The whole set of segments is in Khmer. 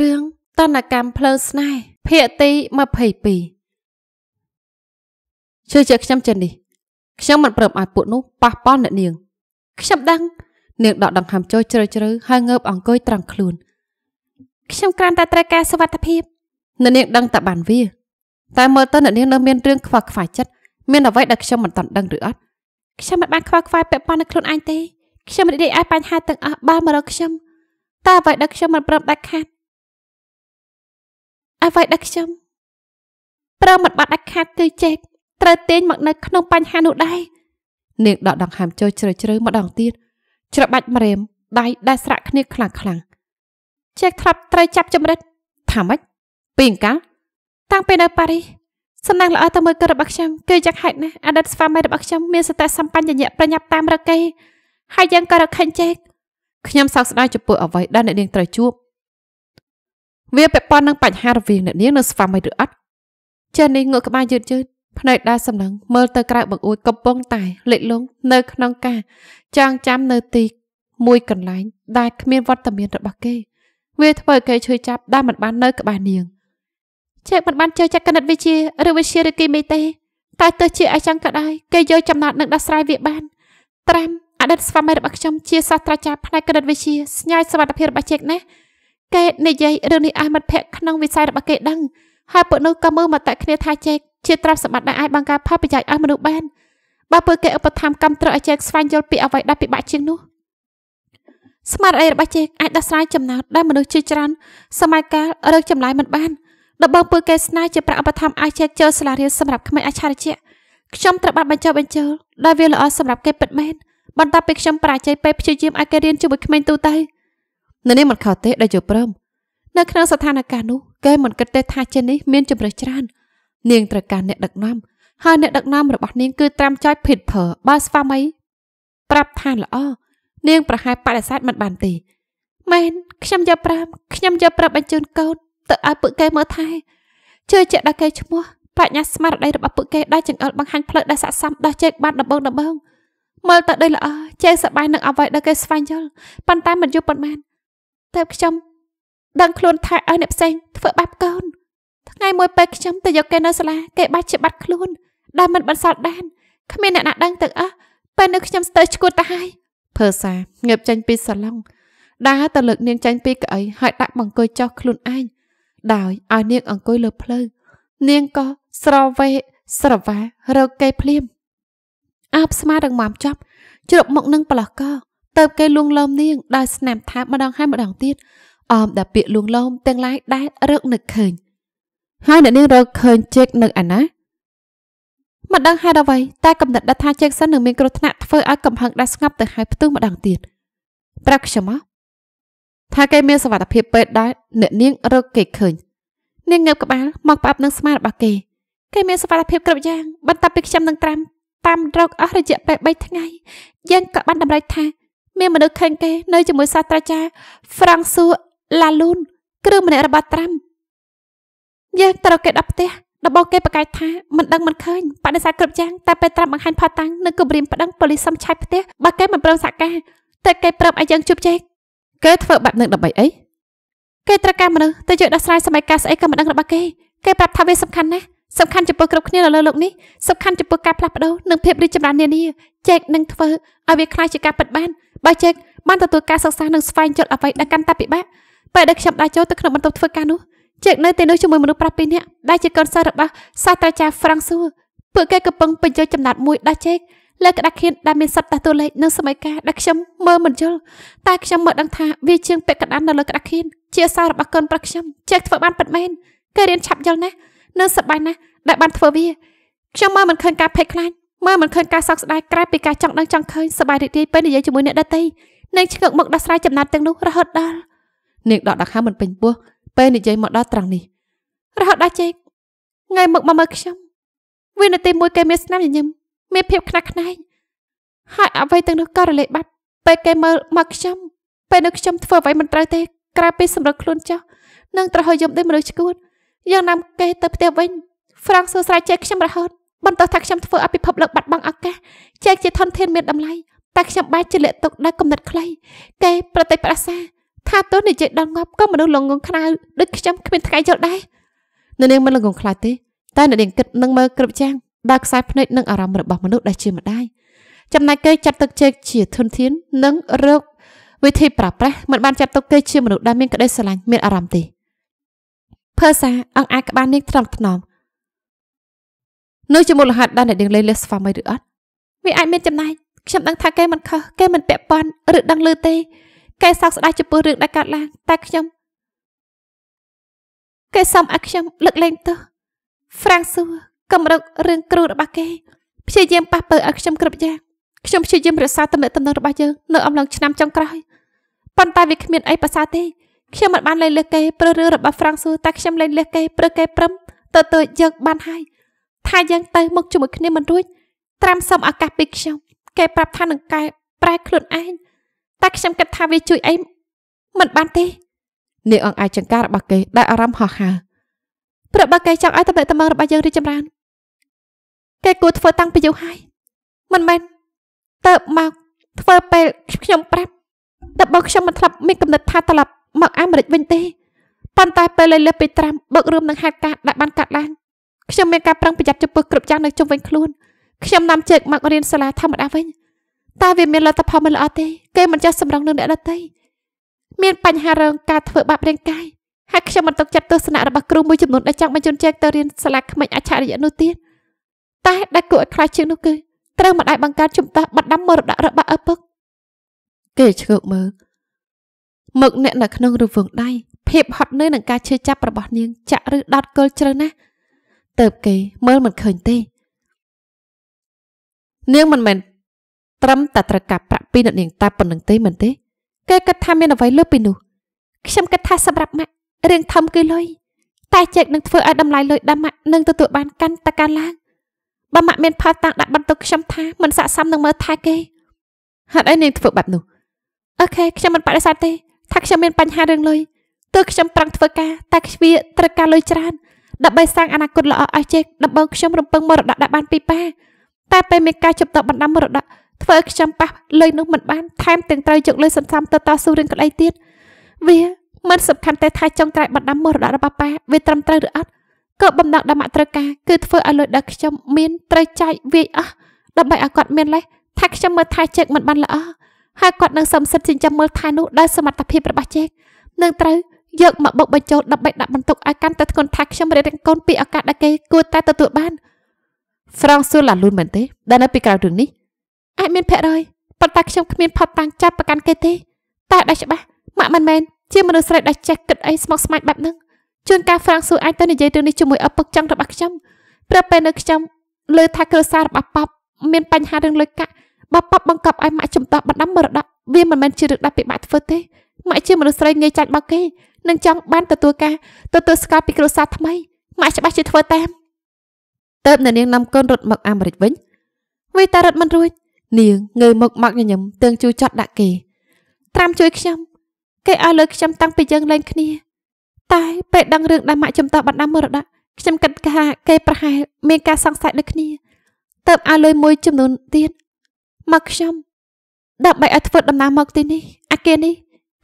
រឿងតនកម្មផ្លូវស្នេហ៍ភាគទី22ជឿជាក់ខ្ញុំចិននេះ ខ្ញុំមិនប្រាប់ឲ្យពួកនោះប៉ះប៉ល់អ្នកនាង ខ្ញុំដឹងនាងដកដង្ហើមចូលជ្រៅជ្រៅហើយងើបអង្គុយត្រង់ខ្លួនខ្ញុំគ្រាន់តែត្រូវការសុវត្ថិភាពអ្នកនាងដឹងតែបានវាតែមើលទៅអ្នកនាងនៅមានរឿងខ្វល់ខ្វាយចិត្តមានអ្វីដែលខ្ញុំមិនតន់ដឹងឬអត់ខ្ញុំមិនបានខ្វល់ខ្វាយពាក់ព័ន្ធនឹងខ្លួនឯងទេខ្ញុំរីករាយឲ្យបញ្ហាទាំងអស់បើមករកខ្ញុំតែអ្វីដែលខ្ញុំមិនប្រាប់ដាច់ខាតអ្វីដែលខ្ញុំប្រើមិនបាត់ដាច់ខាតគឺចេះត្រូវទាញមកនៅក្នុងបញ្ហានោះដែរនាងដកដង្ហើមចូលជ្រៅជ្រៅម្ដងទៀតច្របាច់ម្រាមដៃដែលស្រាក់គ្នាខ្លាំងខ្លាំងចេះធ្លាប់ត្រូវចាប់ចម្រិតថាម៉េចពីអង្កាតាំងពីនៅប៉ារីសសំណាងល្អទៅមើលកូនរបស់ខ្ញុំគឺយ៉ាងហេតុណាស់អតីតស្វាមីរបស់ខ្ញុំមានសតិសម្បញ្ញៈប្រញាប់តាមរកគេហើយយើងក៏រកឃើញចេះខ្ញុំសោកស្ដាយចំពោះអ្វីដែលអ្នកនាងត្រូវជួបវាពាក់ព័ន្ធនឹងបញ្ហារវាងអ្នកនាងនិងស្វាមីឬអត់ចេះនេះងក់ក្បាលយឺតយឺតភ្នែកដែលសម្លឹងមើលទៅក្រៅបង្អួចកំពុងតែលេចលង់នៅក្នុងការចងចាំនៅទី មួយកន្លែង ដែលគ្មានវត្តមានរបស់គេវាធ្វើឲ្យគេឈឺចាប់ដែលមិនបាននៅក្បែរនាងចេះមិនបានចេះចាក់កណិតវិជាឬវិជាឬគីមីទេតែទោះជាអីចឹងក៏ដោយគេយកចំណាត់នឹងដោះស្រាយវាបាន ត្រាំអតីតស្វាមីរបស់ខ្ញុំជាសាស្ត្រាចារ្យផ្នែកកណិតវិជាស្ញាយសមត្ថភាពរបស់ជេកណាគេនិយាយរឿងនេះឲ្យមិត្តភ័ក្តិក្នុងវិស័យរបស់គេដឹងហើយពួកនោះក៏មើលមកតែគ្នាថាចេកជាទ្រព្យសម្បត្តិដែលអាចបង្កើតផលប្រយោជន៍ឲ្យមនុស្សបានបើពួកគេឧបត្ថម្ភកម្មត្រូវឲ្យចេកស្វែងយល់ពីអ្វីដែលពិបាកជាងនោះស្មារតីរបស់ចេកអាចដោះស្រាយចំណោទដែលមនុស្សជាច្រើនសម័យកាលរើសចម្លើយមិនបានដបងពួកគេស្នើជាប្រាក់ឧបត្ថម្ភឲ្យចេកចូលសាលារៀនសម្រាប់ក្មេងអច្ឆរិយៈខ្ញុំត្រូវបានបញ្ចុះបញ្ចូលដែលវាល្អសម្រាប់គេពិតមែនបន្ទាប់ពីខ្ញុំប្រាជ័យពេលព្យាយាមឲ្យគេរៀនជាមួយក្មេងទូទៅនៅនេះមិនខុសទេដែលយល់ព្រមនៅក្នុងស្ថានភាពនោះគេមិនគិតទេ ថាជានេះមានជំរើសច្រើន នាងត្រូវការអ្នកដឹកនាំហើយអ្នកដឹកនាំរបស់នាងគឺត្រាំចោចភិតភើបើស្វាមី ប្រាប់ថាល្អនាង ប្រហែលបដិសេធមិនបានទេមែនខ្ញុំយកប្រាប់ខ្ញុំយកប្រាប់បញ្ជូនកូនទៅឲ្យពួកគេមើលថែជួយជាក់ដល់គេឈ្មោះបញ្ញាស្មារតីរបស់ពួកគេដែលចង្អុលបង្ហាញផ្លូវដែលស័ក្តិសមដល់ចេកបានដំបងដំបងមើលទៅដូចល្អចេះសប្បាយនឹងអ្វីដែលគេស្វែងយល់ប៉ុន្តែមិនយល់ប៉ុន្មានតែខ្ញុំដឹងខ្លួនថាឲ្យអ្នកផ្សេងធ្វើបាបកូនថ្ងៃមួយពេលខ្ញុំទៅយកគេនៅសាលាគេបាច់ជាបាត់ខ្លួនដែលមិនបន្សល់ដានគ្មានអ្នកណាដឹងទាំងអស់ពេលនៅខ្ញុំស្ទើរឈួតទៅហើយភើសាងើបចេញពីសាឡុងដើរទៅលើកនាងចេញពីកៅអីហើយដាក់បង្គោលចុះខ្លួនឯងដោយឲ្យនាងអង្គុយលើភ្លើងនាងក៏ស្រវេស្រវារកគេភ្លាម អាប់ស្មារឹងមាំចប់ជ្រប់មុខនឹងប្រឡោះកោទៅគេលួងលោមនាងដោយស្នាម ថាម្ដង ហើយម្ដងទៀតអមដែលពាកលួងលោមទាំងឡាយដែលរកនឹកឃើញហើយអ្នកនាង រកឃើញជែកនឹកអាណាមិនដឹងហេតុអ្វីតែកំណត់ដឹងថាជែកសិននឹងមានគ្រោះថ្នាក់ធ្វើឲ្យកំហឹងដាច់ស្ងប់ទៅហើយផ្ទុះម្ដងទៀតប្រាប់ខ្ញុំមកថាគេមានសវត្ថភាពពេទ្យដែរអ្នកនាងរកគេឃើញនាងងើបក្បាលមកប្រាប់នឹងស្មារតីរបស់គេគេមានសវត្ថភាពគ្រប់យ៉ាងបន្ទាប់ពីខ្ញុំនឹងត្រាំតាមរកអស់រយៈពេល3ថ្ងៃយើងក៏បានតម្រេចថាមានមនុស្សខេងគេនៅជាមួយសាស្ត្រាចារ្យហ្វ្រាំងស៊ូឡាលូនគ្រឿងម្នាក់របស់ត្រាំយើងត្រូវគេដល់ផ្ទះដបងគេបកាយថាមិនដឹងមិនឃើញបដិសេធគ្រប់យ៉ាងតែពេលត្រាំបង្ហាញផតាំងនៅគម្រាមប្តឹងប៉ូលីសសំឆាយផ្ទះបើគេមិនព្រមសហការតែគេប្រាប់ឲ្យយើងជប់ជែកគេធ្វើបែបនឹងដើម្បីអីគេត្រូវការមនុស្សទៅជួយដោះស្រាយសម័យកាលស្អីក៏មិនដឹងរបស់គេគេប្រាប់ថាវាសំខាន់ណាស់សំខាន់ចំពោះគ្រប់គ្នានៅលើโลกនេះសំខាន់ចំពោះការផ្លាស់ប្ដូរនិងភាពរីកចម្រើននានាចែកនឹងធ្វើឲ្យវាคล้ายជាការពិតបានបើចេកបានទទួលការសិក្សានិងស្វែងយល់អ្វីដែលកាន់តែពិបាកពេលដែលខ្ញុំដើរចូលទៅក្នុងបន្ទប់ធ្វើការនោះចេកនៅទីនោះជាមួយមនុស្សប្រាស់ពីរនាក់ដែលជាកូនសិស្សរបស់សាស្ត្រាចារ្យហ្វ្រាំងស៊ូពួកគេកំពុងបញ្ចូលចំណាត់មួយដាស់ចេកលើក្តារខៀនដែលមានសត្វតាស់តួលេខនិងសម័យកាលដែលខ្ញុំមើលមិនយល់តែខ្ញុំមើលដឹងថាវាជាងពាក្យកណ្ដាលនៅលើក្តារខៀនជាសាររបស់កូនប្រុសខ្ញុំចេះធ្វើបានពិតមែនគេរៀនឆាប់យល់ណាស់និងសប្បាយណាស់ដែលបានធ្វើវាខ្ញុំមើលមិនឃើញការភ័យខ្លាចមើលមិនឃើញការសោកស្ដាយក្រៅពីការចង់ដឹងចង់ឃើញសប្បាយរីករាយពេលនិយាយជាមួយអ្នកដតីនាងឆ្ងឹកមុខដោះស្រាយចំណាត់ទាំងនោះរហូតដល់នាងដកដង្ហើមមិនពេញពោះពេលនិយាយមកដល់ត្រង់នេះរហូតដល់ជែកថ្ងៃមកមកមើលខ្ញុំវានៅទីមួយគេមានស្នាមញញឹមមានភាពខ្នះខ្នែងហើយអ្វីទាំងនោះក៏រលាយបាត់ពេលគេមើលមកខ្ញុំពេលនៅខ្ញុំធ្វើអ្វីមិនត្រូវទេក្រៅពីសម្រាប់ខ្លួនចោះនឹងត្រូវឲ្យយំដូចមនុស្សឈួតយ៉ាងណាគេទៅផ្ទះវិញហ្វ្រង់សួរស្រែកចេះខ្ញុំរហូតបន្តថាខ្ញុំធ្វើឲ្យពិភពលោកបាត់បង់ឱកាសចែកជាធនធានមានតម្លៃតែខ្ញុំបែរជាលាក់ទុកដល់គំនិតខ្លីគេប្រតិបត្តិសាថាទោះនិយាយដល់ងាប់ក៏មនុស្សលងងខ្នៅដូចខ្ញុំគ្មានថ្ងៃយល់ដែរនៅនាងមិនលងងខ្លាចទេតែនៅនាងគិតនឹងមើលគ្រប់យ៉ាងដល់ខ្សែភ្នែកនិងអារម្មណ៍របស់មនុស្សដែលជាម្ដាយចំណែកគេចាត់ទុកជែកជាធនធាននិងរោគវិធីប្រាប្រាស់មិនបានចាត់ទុកគេជាមនុស្សដែលមានក្តីស្រឡាញ់មានអារម្មណ៍ទេភើសាអង្អាចក្បាលនាងត្រង់ថ្នមនៅជាមូលហេតុដែលអ្នកនាងលេងលះស្វាមីឬអត់វាអាចមានចំណែកខ្ញុំដឹងថាគេមិនខុសគេមិនពាក់ព័ន្ធឬដឹងឮទេគេសោកស្ដាយចំពោះរឿងដែលកើតឡើងតែខ្ញុំគេសុំឲ្យខ្ញុំលើកលែងទោសហ្វ្រាំងស៊ូកំរឹករឿងគ្រូរបស់គេព្យាយាមប៉ះពើឲ្យខ្ញុំគ្រប់យ៉ាងខ្ញុំព្យាយាមរក្សាទំនាក់ទំនងរបស់យើងនៅអំឡុងឆ្នាំចុងក្រោយប៉ុន្តែវាគ្មានអីប្រសើរទេខ្ញុំមិនបានលែងលះគេព្រោះរឿងរបស់ហ្វ្រាំងស៊ូតែខ្ញុំលែងលះគេព្រោះគេព្រមទៅទៅយើងបានហើយថាយ៉ាងទៅមកជាមួយគ្នាមិនរួចត្រាំសុំឱកាសពីខ្ញុំគេប្រាប់ថានឹងកែប្រែខ្លួនឯងតែខ្ញុំគិតថាវាជួយអីមិនបានទេនាងអង្អាចចង្ការរបស់គេដោយអារម្មណ៍ហោះហើរប្របើគេចង់ឲ្យតំណែងតំណងរបស់យើងរីចម្រើនគេគួរធ្វើតាំងពីយូរហើយមិនមែនតើបមកធ្វើពេលខ្ញុំប្រាប់តើបើខ្ញុំមិនធ្លាប់មានកំណត់ថាត្រឡប់ មកអាមេរិកវិញទេប៉ុន្តែពេលលេះពីត្រាំបើករួមនឹងហេតុការណ៍ដែលបានកាត់ឡើងខ្ញុំមានការប្រឹងប្រយ័ត្នចំពោះគ្រប់យ៉ាងនៅជុំវិញខ្លួនខ្ញុំនាំជើកមករៀនសាលាធម្មតាវិញតើវាមានលទ្ធផលមិនល្អទេគេមិនចេះសម្រងនឹងអ្នកដទៃមាន បញ្ហារងការធ្វើបាបរាងកាយហើយខ្ញុំមិនទុកចិត្តទស្សនៈរបស់គ្រូមួយចំនួនដែលចង់បញ្ជូនជើកទៅរៀនសាលាក្មេងអច្ឆរិយៈនោះទៀតតែដែលគួរឲ្យខ្លាចជាងនោះគឺត្រូវម្ដាយបង្កើតជំទាស់បាត់ដាំមរតករបស់ឪពុកគេឈើមើលមុខអ្នកនៅក្នុងរូវងដៃភាពហត់នឿយនឹងការឈឺចាប់របស់នាងចាក់ឬដោតគល់ជ្រៅណាស់ទៅគេមើលមិនឃើញទេនាងមិនមែនត្រឹមតែត្រូវការប្រាក់ពីអ្នកនាងតែប៉ុណ្្នឹងទេមិនទេ គេគិតថាមានអ្វីលើពីនោះខ្ញុំគិតថាសម្រាប់ម៉ាក់រឿងធំគឺលុយតែជែកនឹងធ្វើឲ្យតម្លៃលុយដាំម៉ាក់នឹងទទួលបានកាន់តែកើនឡើងបើម៉ាក់មានផាតាំងដាក់បន្ទុកខ្ញុំថាមិនស័កសមនឹងមើលថែគេហេតុអីនាងធ្វើបែបនោះអូខេខ្ញុំមិនបដិសេធទេថាខ្ញុំមានបញ្ហារឿងលុយទើបខ្ញុំប្រឹងធ្វើការតែខ្វៀត្រូវការលុយច្រើនដើម្បីសាងអនាគតល្អឲ្យចេះដំបងខ្ញុំរំពឹងមរតកដែលបានពីប៉ាតែពេលមានការជប់តបណ្ដាំមរតកធ្វើឲ្យខ្ញុំប៉ះលុយនោះមិនបានថែមទាំងត្រូវជោគលុយសំសាំទៅតស៊ូរឿងក្តីទៀតវាមិនសំខាន់តែថាចង់ត្រៃបណ្ដាំមរតករបស់ប៉ាវាត្រឹមត្រូវឬអត់ក៏បំណងដែលមកត្រូវការគឺធ្វើឲ្យលុយដែលខ្ញុំមានត្រូវចែកវាយអស់ដើម្បីឲ្យគាត់មានលេសថាខ្ញុំមើលថែជែកមិនបានល្អហើយគាត់នឹងសំសិទ្ធចិញ្ចឹមមើលថែនោះដោយសមត្ថភាពរបស់ជែកនឹងត្រូវយកមកបុកបញ្ចូលដើម្បីដាក់បន្ទុកឲ្យកាន់តែធ្ងន់ថាខ្ញុំរៀបរៀងកូនពីឱកាសដែលគេគួរតែទទួលបានហ្វ្រង់ស៊ូឡាលូនមែនទេដែលនៅពីក្រៅរឿងនេះអាចមានភាក់រយប៉ុន្តែខ្ញុំគ្មានផាត់តាំងចាប់ប្រកាន់គេទេតែដាច់ច្បាស់ម៉ាក់មិនមែនជាមនុស្សស្រីដែលចេះគិតអីស្មុគស្មាញបែបហ្នឹងជួនកាលហ្វ្រង់ស៊ូអាចទៅនិយាយរឿងនេះជាមួយឪពុកចង់របស់ខ្ញុំប្រាប់ពេលនៅខ្ញុំលើថាគ្រួសាររបស់ប៉ាប់មានបញ្ហារឿងលុយកាក់បើប៉ាប់បង្កប់ឲ្យម៉ាក់ចំទាស់បណ្ដាំមរតកវាមិនមែនជារឿងដែលពិបាកធ្វើទេម៉ាក់ជាមនុស្សស្រីងាយចាច់បើគេនិងចង់បានទទួលការទទួលស្គាល់ពីគ្រួសារថ្មីម៉ាក់ច្បាស់ជាធ្វើតាមទៅនៅនាងនាំកូនរត់មក អាមេរិកវិញវាតែរត់មិនរួចនាងងើយមកមកញញឹមទើងជួយចត់ដាក់គេត្រាំជួយខ្ញុំគេឲ្យលើខ្ញុំតាំងពីយើងលែងគ្នា តែ ពេលដឹងរឿងដែលម៉ាក់ចំតោះបណ្ដាមរតកខ្ញុំគិតថាគេប្រហែលមានការសង្ស័យដូចគ្នាទៅឲ្យលុយមួយ ចំនួនទៀតមកខ្ញុំដើម្បីឲ្យធ្វើដំណើរមកទីនេះអាគេនេះ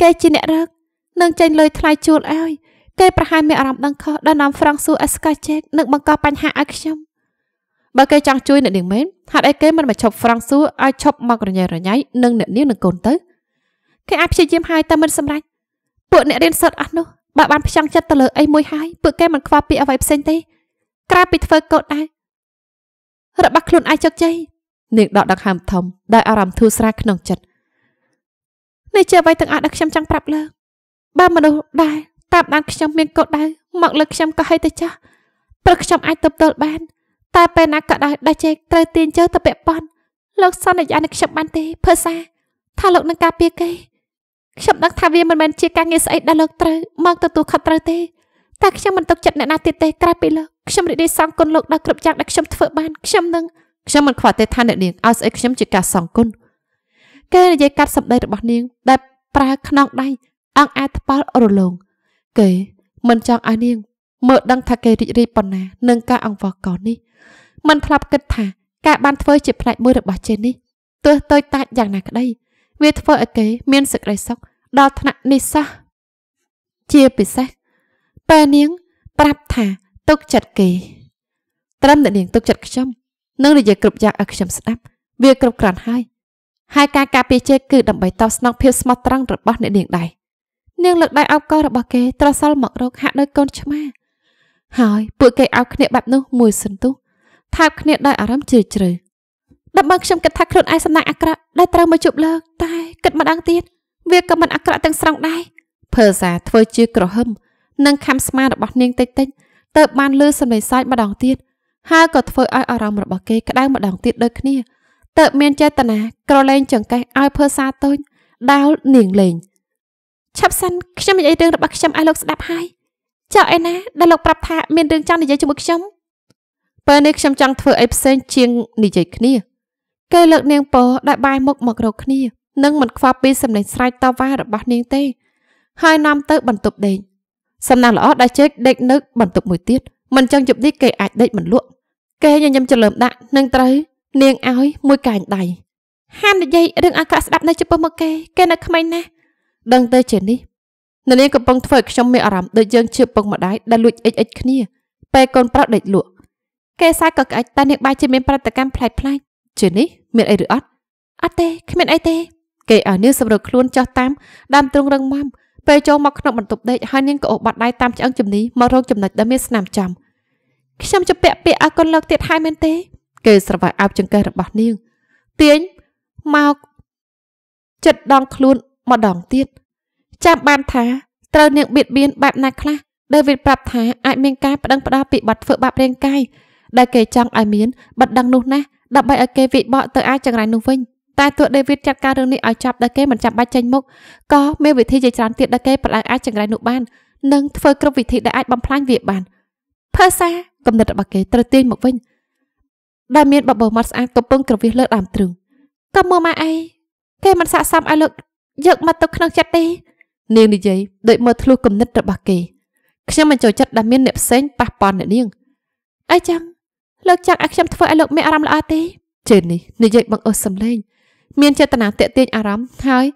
គេជាអ្នករកនឹងចេញលុយថ្លៃជួលឲ្យគេប្រហែលមានអារម្មណ៍ដឹងខុសដល់នាំហ្វ្រង់ស៊ូអេសកាជេកនឹងបង្កបញ្ហាឲ្យខ្ញុំបើគេចង់ជួយអ្នកនាងមែនហេតុអីគេមិនមកឈប់ហ្វ្រង់ស៊ូឲ្យឈប់មករញ៉េរញ៉ៃនឹងអ្នកនាងនឹងកូនទៅគេអាចព្យាយាមហើយតែមិនសម្រេចពួកអ្នករៀនសូត្រអស់នោះបើបានផ្ចង់ចិត្តទៅលើអីមួយហើយពួកគេមិនខ្វល់ពីអ្វីផ្សេងទេ ក្រៅពីធ្វើកោតដែររបស់ខ្លួនឯងចុកជ័យនាងដកដង្ហើមធំដោយអារម្មណ៍ធូរស្រាលក្នុងចិត្តនេះជាអ្វីទាំងអស់ដែលខ្ញុំចង់ប្រាប់លើបើមនុស្សដែរតាមដានខ្ញុំមានកោដៅមកលើខ្ញុំក៏ឲ្យទៅចាស់ព្រោះខ្ញុំអាចទប់ទល់បាន តែពេលណាក៏ដោយដែលជែកត្រូវទាញជើទៅពាក់ប៉ុនលោកសន្យានឹងខ្ញុំបានទេភាសា ថាលោកនឹងការពារគេខ្ញុំដឹងថាវាមិនមែនជាការងារស្អីដែលលោកត្រូវមកទទួលខុសត្រូវទេតែខ្ញុំមិនទុកចិត្តអ្នកណាទៀតទេក្រៅពីលោកខ្ញុំរីករាយសងគុណលោកដល់គ្រប់យ៉ាងដែលខ្ញុំធ្វើបានខ្ញុំនឹងខ្ញុំមិនខ្វល់ទេថាអ្នកនាងឲ្យស្អីខ្ញុំជាការសងគុណគេនិយាយកាត់សម្ដីរបស់នាងដែលប្រើខ្នងដៃអង្អាចថ្បាល់រលោងគេមិនចង់ឲ្យនាង មើលដឹងថាគេរីករាយប៉ុណ្ណានឹងការអង្វរកោនេះមិនធ្លាប់គិតថាការបានធ្វើជាផ្នែកមួយរបស់ជេននេះទោះតូចតាចយ៉ាងណាក្តីវាធ្វើឲ្យគេ មានសេចក្តីសុខដល់ថ្នាក់នេះសោះជាពិសេស ពេលនាង ប្រាប់ថាទុកចិត្តគេ ត្រឹមតែនាងទុកចិត្តខ្ញុំនឹងនិយាយគ្រប់យ៉ាងឲ្យខ្ញុំស្ដាប់វាគ្រប់គ្រាន់ហើយហើយការការពារជេគឺដើម្បីតបស្នងភាពស្មោះត្រង់របស់អ្នកនាងដែរនាងលើកដៃអោបកោរបស់គេត្រសល់មករកហាក់ដោយកូនឆ្មាហើយពួកគេអោបគ្នាបែបនោះមួយសន្ទុះថើបគ្នាដោយអារម្មណ៍ជ្រាលជ្រៅដើម្បីខ្ញុំគិតថាខ្លួនឯងសំណាងអាក្រក់ដែលត្រូវមកជប់លើកតែគិតម្ដងទៀតវាក៏មិនអាក្រក់ទាំងស្រុងដែរភើសាធ្វើជាក្រហឹមនិងខំស្មារបស់នាងតិចតិចទៅបានលឺសម្លេងសាច់ម្ដងទៀតហើយក៏ធ្វើឲ្យអារម្មណ៍របស់គេក្តៅម្ដងទៀតដូចគ្នាទៅមានចេតនាក្រឡែងចង្កេះឲ្យភើសាតូចដាវនាងលេងឆាប់សិនខ្ញុំនិយាយរឿងរបស់ខ្ញុំឲ្យលោកស្ដាប់ហើយចៅឯណាដែលលោកប្រាប់ថាមានរឿងចង់និយាយជាមួយខ្ញុំពេលនេះខ្ញុំចង់ធ្វើអីផ្សេងជាងនិយាយគ្នា គេលើកនាងពដែលបាយមុខមករកគ្នានឹងមិនខ្វល់ពីសម្លេងស្រែកតវ៉ារបស់នាងទេ ហើយនាំទៅបន្ទប់ដេកសំណាងល្អដែលជែកដេកនៅបន្ទប់មួយទៀតមិនចឹងជប់នេះគេអាចដេកមិនលក់គេញញឹមច្រឡំដាក់នឹងត្រូវនាងឲ្យមួយកាញដៃហាមនិយាយរឿងអាក្រក់ស្ដាប់នៅចំពោះមុខគេគេនៅក្មេងណាស់ដឹងទៅជានេះនាងកំពុងធ្វើឲ្យខ្ញុំមានអារម្មណ៍ដូចយើងជាពុកម្ដាយដែលលួចអិចអិចគ្នាពេលកូនប្រុសដេកលក់គេសាយក៏ក្អិចតែនាងបាយជាមានប្រតិកម្មផ្លែកផ្លាច់ជានេះមានអីឬអត់អត់ទេគ្មានអីទេគេឲ្យនាងសម្រុកខ្លួនចោះតាមដើមទ្រង់រឹងមាំពេលចូលមកក្នុងបន្ទប់ដេកហើយនាងក៏អូសបាត់ដៃតាមឆ្អឹងជំនីមករកចំណុចដែលមានស្នាមចំខ្ញុំជពាក់ពាក្យឲ្យកូនលើកទៀតហើយមែនទេគេស្រវាយអោបចង្កេះរបស់នាងទាញមកចិត្តដងខ្លួនម្ដងទៀតចាំបានថាត្រូវនាងបៀតបៀនបែបណាខ្លះដែលវាប្រាប់ថាអាចមានការប្តឹងផ្ដោពីបទធ្វើបាបរាងកាយដែលគេចង់ឲ្យមានបដិងនោះណាដើម្បីឲ្យគេវិបកទៅអាចចង្រៃនោះវិញតែទោះដេវីតចាត់ការរឿងនេះឲ្យចប់ដែលគេមិនចាំបាច់ចេញមុខក៏មានវិធីជាច្រើនទៀតដែលគេប្រដៅអាចចង្រៃនោះបាន និងធ្វើគ្រប់វិធីដែលអាចបំផ្លាញវាបានភាសាគំនិតរបស់គេត្រូវទាញមកវិញដែលមានបបោមាត់ស្អាតកំពុងក្រវិសលើដើមទ្រូងក៏មើលមកអីគេមិនស័កសមឲ្យលោកយកមកទៅក្នុងចិត្តទេ នាងនិយាយដោយមើលធ្លុះគំនិតរបស់គេខ្ញុំមិនចូលចិត្តដែលមានអ្នកផ្សេងប៉ះពាល់អ្នកនាងអីចឹងលោកចាក់ឲ្យខ្ញុំធ្វើឲ្យលោកមានអារម្មណ៍ល្អទេជេននេះនិយាយបង្អស់សំឡេងមានចេតនាតេទៀងអារម្មណ៍ហើយ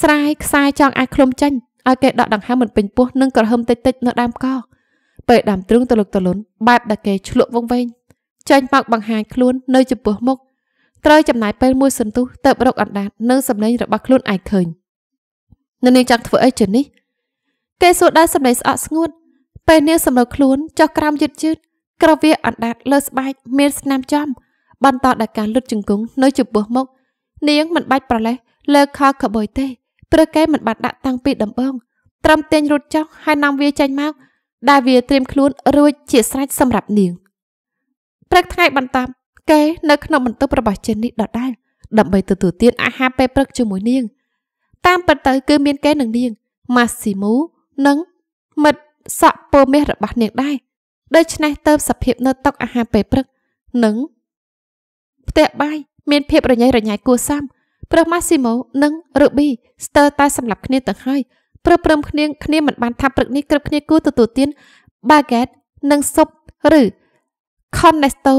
ស្រាយខ្សែចង់អាចឃ្លុំចាញ់ឲ្យគេដកដង្ហើមមិនពេញពោះនិងក្រហមតិចតិចនៅដើមកោពេលដើមទ្រូងទៅលុកទៅលុនបែបដែលគេឆ្លក់វងវែងចាញ់មកបង្ហាញខ្លួននៅចំពោះមុខត្រូវចំណាយពេលមួយសន្ទុះទៅរកអណ្ដាតនៅសម្លេងរបស់ខ្លួនឯងឃើញនៅនាងចង់ធ្វើអីជានេះគេសួរដែរសម្លេងស្អក់ស្ងួតពេលនាងសម្លុតខ្លួនចុះក្រោមយឺតយឺតក្រវៀអណ្ដាតលើស្បែកមានស្នាមចំ បន្តដល់ការលុតជង្គង់នៅចំពោះមុខនាងមិនបាច់ប្រឡេះលើខោខបុយទេព្រោះគេមិនបានដាក់តាំងពីដំបូងត្រឹមទាញរត់ចុះហើយនាំវាចេញមកដែលវាត្រៀមខ្លួន រួចជាស្រេចសម្រាប់នាងព្រឹកថ្ងៃបន្ទាប់គេនៅក្នុងបន្ទប់របស់ចិននេះដដែលដើម្បីទទួលទានអាហារពេលព្រឹកជាមួយនាង។តាមពិតទៅគឺមានគេនឹងនាងម៉ាស៊ីមូនិង មិត្តសក់ពើមាសរបស់នាងដែរដូច្នេះទៅសភាពនៅតុអាហារពេលព្រឹកនិងផ្ទះបាយមានភាពរញ៉េរញ៉ៃគួរសមព្រោះម៉ាស៊ីម៉ូនិងរូប៊ីស្ទើរតែសម្លាប់គ្នាទាំងហើយព្រឹបព្រមគ្នាគ្នាមិនបានថាព្រឹកនេះគ្រប់គ្នាគួរទទួលទាន baguette និងស៊ុបឬ cornetto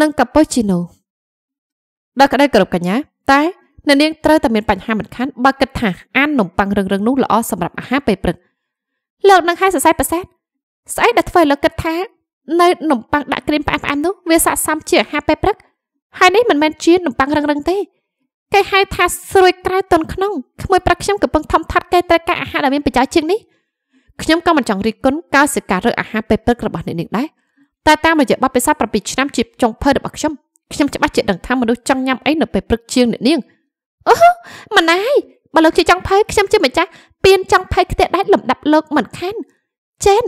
និង cappuccino ដល់ក្តីគោរពកញ្ញាតែអ្នកនាងត្រូវតែមានបញ្ហាមិនខានបើគិតថា អាននំប៉័ងរឹងរឹងនោះល្អសម្រាប់អាហារពេលព្រឹកលោកនឹងហើយសរសៃប្រសាទស្អីដែលធ្វើឲ្យលោកគិតថានៅនំប៉័ងដាក់គ្រីមផ្អែមផ្អែមនោះវាស័ក្តិសមជាអាហារពេលព្រឹកហើយនេះមិនមែនជានំប៉័ងរឹងរឹងទេគេហៅថា ស្រួយក្រៅតនក្នុងក្មួយប្រាក់ខ្ញុំកំពុងធំថាត់គេត្រូវការអាហារដែលមានប្រយោជន៍ជាងនេះខ្ញុំក៏មិនចង់រីកគុណកោសិការើអាហារពេលព្រឹករបស់អ្នកនាងដែរតែតាមរយៈបទពិសោធន៍7ឆ្នាំជាចុងភៅរបស់ខ្ញុំខ្ញុំច្បាស់ជាដឹងថាមនុស្សចង់ញ៉ាំអីនៅពេលព្រឹកជាងអ្នកនាងអូម៉ណៃបើលោកជាចង់ភ័យខ្ញុំជាម្ចាស់ពៀនចង់ភ័យខ្ទះដាច់លំដាប់លោកមិនខានចេន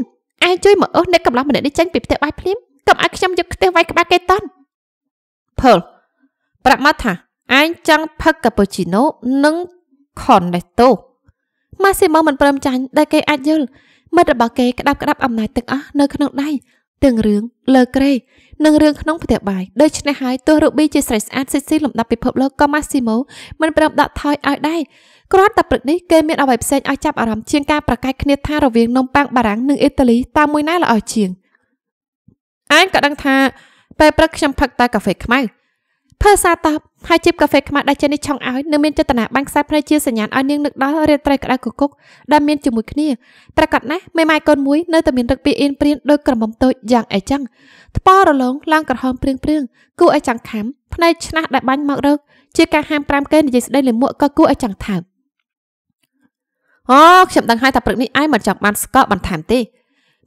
ឯងជួយមកអស់អ្នកកំឡោះម្នាក់នេះចេញពីផ្ទះបាយភ្លាមកុំឲ្យខ្ញុំយកខ្ទះវាយក្បាលគេតន់ផលប្រាប់មកថាឯងចង់ផឹកកាពូជីណូនិងខុនដេតូម៉ាស៊ីម៉ូមិនព្រមចាញ់ដែលគេអាចយល់មិត្តរបស់គេក្តាប់ក្តាប់អំណាចទឹកអស់នៅក្នុងដៃទាំងរឿងលើក្រេនិងរឿងក្នុងផ្ទះបាយដូច្នេះហើយទោះរូប៊ីជាស្រីស្អាតសិចស៊ីលំដាប់ពិភពលោកក៏ម៉ាស៊ីម៉ូមិនព្រមដាក់ថយឲ្យដែរគ្រាន់តែព្រឹកនេះគេមានអ្វីផ្សេងឲ្យចាប់អារម្មណ៍ជាងការប្រកែកគ្នាថារវាងនំប៉័ងបារាំងនិងអ៊ីតាលីតើមួយណាល្អជាងអែមក៏ដឹងថាពេលព្រឹកខ្ញុំផឹកតែកាហ្វេខ្មៅភើសាតបហើយជីបកាហ្វេខ្មៅដែលចេះនេះឆុងឲ្យនៅមានចេតនាបាញ់ខ្សែភ្នែកជាសញ្ញាណឲ្យនាងនឹកដល់រាត្រីក្តៅគគុកដែលមានជាមួយគ្នាប្រកាសណាស់មេម៉ាយកូនមួយនៅតែមានរឹកពីអៀនព្រៀនដោយក្រមុំតូចយ៉ាងអីចឹងថ្ពរលងឡើងក្រហមព្រៀងព្រៀងគូឲ្យចង់ខំភ្នែកឆ្នះដែលបាញ់មករកជាការហាមប្រាមកេននិយាយស្ដីលាមកក៏គូឲ្យចង់ថើបអូខ្ញុំដឹងហើយថាព្រឹកនេះឯងមិនចង់បានស្កកបន្ថែមទេ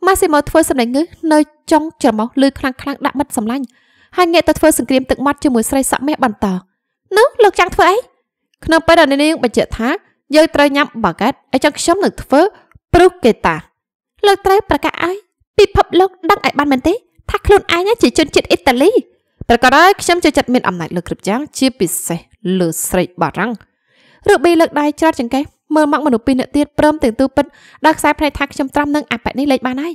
ម៉ាស៊ីម៉ូធ្វើសម្លេងងឹសនៅចុងច្រមុះលឺខ្លាំងខ្លាំងដាក់បិទសម្លាញ់ហើយងាកទៅធ្វើសង្គ្រាមទឹកមាត់ជាមួយស្រីសក់មាសបន្តនោះលោកចង់ធ្វើអីក្នុងពេលដែលនាងបញ្ជាក់ថាយើងត្រូវញ៉ាំបាហ្គេតអញ្ចឹងខ្ញុំនឹងធ្វើព្រឹសកេតាលោកត្រូវប្រកាសឲ្យពិភពលោកដឹងឲ្យបានមែនទេថាខ្លួនឯងជាជនជាតិអ៊ីតាលីប្រកាសឲ្យខ្ញុំចូលចិត្តមានអំណាចលើគ្រប់យ៉ាងជាពិសេសលើស្រីបារាំងរបីលើកដៃច្រត់ចង្កេះមើលមកមនុស្សពីរនាក់ទៀតព្រមទាំងទូពិតដល់ខ្សែភ្នែកថាខ្ញុំត្រាំនឹងអាប៉ែនេះលេចបានហើយ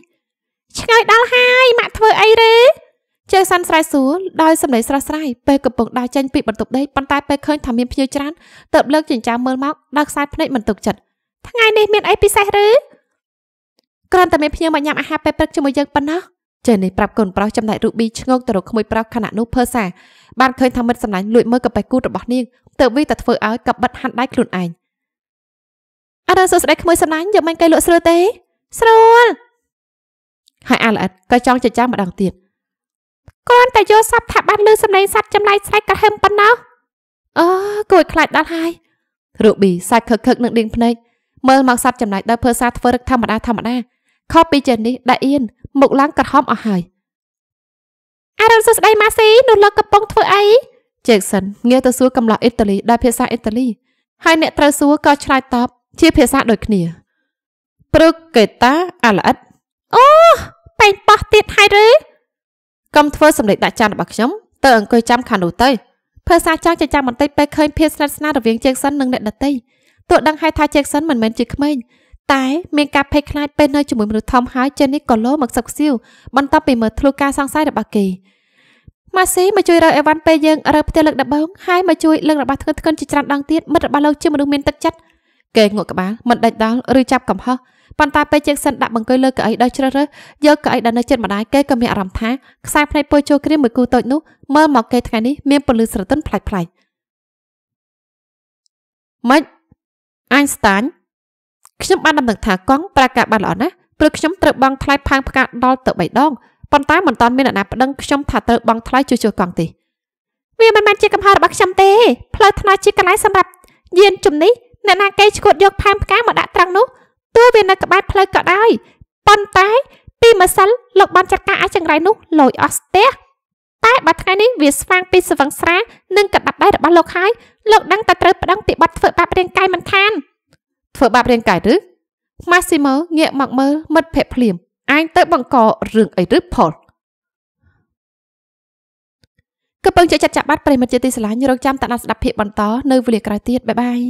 ឆ្ងើយដល់ហើយម៉ាក់ធ្វើអីទេជើសាន់ស្រែសួរដោយសម្ដីស្រស់ស្រាយពេលកំពុងដើរចេញពីបន្ទប់ដេកប៉ុន្តែពេលឃើញថាមានភ្ញៀវច្រើនទៅលើកចិញ្ចើមមើលមកដល់ខ្សែភ្នែកមិនទុកចិត្តថ្ងៃនេះមានអីពិសេសឬគ្រាន់តែមានភ្ញៀវមកញ៉ាំអាហារពេលព្រឹកជាមួយយើងប៉ុណ្ណោះចេះនេះប្រាប់កូនប្រុសចំណែករូប៊ីឈ្ងោកទៅរកក្មួយប្រុសខណៈនោះភើសាបានឃើញថាមិត្តសម្លាញ់លួចមើលកាប៉ែគូរបស់នាងទៅវាតែធ្វើឲ្យកបិតហាន់ដៃខ្លួនឯងអរសួស្ដីក្មួយសម្លាញ់យកមាញ់កៃលក់ស្រួលទេស្រួលហើយអាឡិតក៏ចង់ចិញ្ចើមម្ដងទៀតគ្រាន់តែយកសັບថាបានលឺសម្លេងសត្វចម្លែកស្រែកក្រហឹមប៉ុណ្ណោះអឺគួរខ្លាចដល់ហើយរូប៊ីសាច់ខឹកខឹកនឹងដៀងភ្នែកមើលមកសត្វចម្លែកដល់ភើសាធ្វើរឹកធម្មតាធម្មតាខុសពីចេះនេះដាអៀនមុខឡើងក្រហមអស់ហើយអរុនសួស្ដីម៉ាស៊ីនោះលោកកំពុងធ្វើអីជេកសិនងាកទៅសួរកំឡោះអ៊ីតាលីដោយភាសាអ៊ីតាលីហើយអ្នកត្រូវសួរក៏ឆ្លើយតបជាភាសាដូចគ្នាព្រឹកកេតាអាឡិតអូប៉ែងប៉ោះទៀតហើយឬកុំធ្វើសម្លេចដាក់ចានរបស់ខ្ញុំទៅអង្គុយចាំខាងនោះទៅភាសាចង់ចចាំបន្តិចពេលឃើញភាពស្និទ្ធស្នាលរវាងជេកសិននិងអ្នកដតីទោះដឹងហើយថាជេកសិនមិនមែនជាក្មេងតែមានការភ័យខ្លាចពេលនៅជាមួយមនុស្សធំហើយជេននេះក៏លោមកសឹកសៀវបន្ទាប់ពីមើលធ្លុះការសង្ស័យរបស់គេម៉ាស៊ីមកជួយរើអេវ៉ាន់ពេលយើងរើផ្ទះលើកដំបូងហើយមកជួយលើករបស់ធ្ងន់ធ្ងន់ជាច្រើនដងទៀតមិត្តរបស់លោកជាមនុស្សមានទឹកចិត្តគេងក់ក្បាលមិនដាច់ដល់ឬចាប់កំហុសប៉ុន្តែពេលជើងសិនដាក់បង្គុយលើកៅអីដោយជ្រើសរើសយកកៅអីដែលនៅជិតម្ដាយគេក៏មានអារម្មណ៍ថាខ្សែភ្នែកពយចូលគ្រាមួយគូតូចនោះមើលមកគេថ្ងៃនេះមានពលឺស្រទន់ប្លែកប្លែកម៉េចអាញ់ស្តាញ់ខ្ញុំបានដំណឹងថាកងប្រកាសបានល្អណាស់ព្រោះខ្ញុំត្រូវបង់ថ្លៃផើងផ្កាដល់ទៅ3ដងប៉ុន្តែមិនតាន់មានអ្នកណាប្តឹងខ្ញុំថាត្រូវបង់ថ្លៃជួសជុលកង់ទេវាមិនមែនជាកំហុសរបស់ខ្ញុំទេផ្លូវថ្នល់ជាកន្លែងសម្រាប់យានជំនិះអ្នកណាគេឈួតយកផើមផ្កាមកដាក់ត្រង់នោះទោះវានៅក្បែរផ្លូវក៏ដោយប៉ុន្តែពីម្សិលលោកបានចាត់ការអាចចង្រៃនោះលយអស់ស្ទះតែបើថ្ងៃនេះវាស្វាង ពីស្វឹងស្រានិងកដាប់ដៃរបស់លោកហើយលោកដឹងតែត្រូវប្តឹងពីបាត់ធ្វើបាបរាងកាយមិនខានធ្វើបាបរាងកាយឬម៉ាស៊ីម៉ូងាកមកមើលមិត្តភ័ក្តិភ្លាមអញទៅបង្ករឿងអីឬផលកំពុងចាត់ចាក់បាត់ប្រិមិត្តជាទីស្រឡាញ់រងចាំតាក់ស្ដាប់ភាពបន្តនៅវេលាក្រោយទៀតបាយបាយ